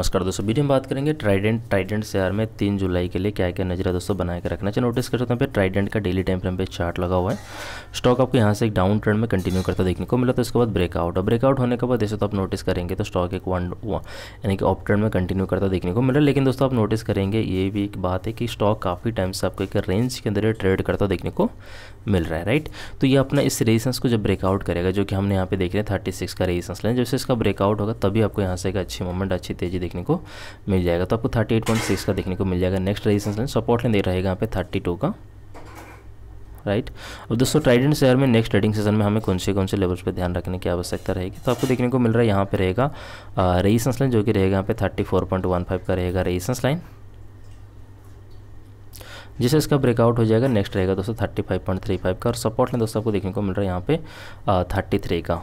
नमस्कार दोस्तों वीडियो में बात करेंगे ट्राइडेंट ट्राइडेंट शेयर में तीन जुलाई के लिए क्या क्या नजरा दोस्तों बनाए के रखना चाहिए नोटिस कर सकते हैं ट्राइडेंट का डेली टाइम फ्रेम पे चार्ट लगा हुआ है स्टॉक आपको यहाँ से एक डाउन ट्रेंड में कंटिन्यू करता देखने को मिला तो इसके बाद ब्रेकआउट और ब्रेकआउट होने के बाद जैसे तो आप नोटिस करेंगे तो स्टॉक एक वन यानी कि ऑफ ट्रेंड में कंटिन्यू करता देखने को मिला लेकिन दोस्तों आप नोटिस करेंगे ये भी एक बात है कि स्टॉक काफ़ी टाइम से आपको एक रेंज के अंदर ट्रेड करता देखने को मिल रहा है राइट तो ये अपना इस रेजिस्टेंस को जब ब्रेकआउट करेगा जो कि हमने यहाँ पे देख रहे हैं थर्टी सिक्स का रेजिस्टेंस लें जैसे इसका ब्रेकआउट होगा तभी आपको यहाँ से एक अच्छी मोमेंट अच्छी तेजी देखने को मिल जाएगा तो आपको 38.6 का देखने को मिल जाएगा next resistance line support line दे रहेगा यहाँ पे 32 का राइट अब दोस्तों ट्राइडेंट शेयर में नेक्स्ट ट्रेडिंग सेशन में हमें कौन से कौन से लेवल्स पर ध्यान रखने की आवश्यकता रहेगी तो आपको देखने को मिल रहा है यहाँ पर रहेगा रेजिस्टेंस लाइन जो कि रहेगा यहाँ पे 34.15 का रहेगा रेजिस्टेंस लाइन जिससे इसका ब्रेकआउट हो जाएगा नेक्स्ट रहेगा दोस्तों thirty five point three five का और सपोर्ट में दोस्तों आपको देखने को मिल रहा है यहाँ पे थर्टी थ्री का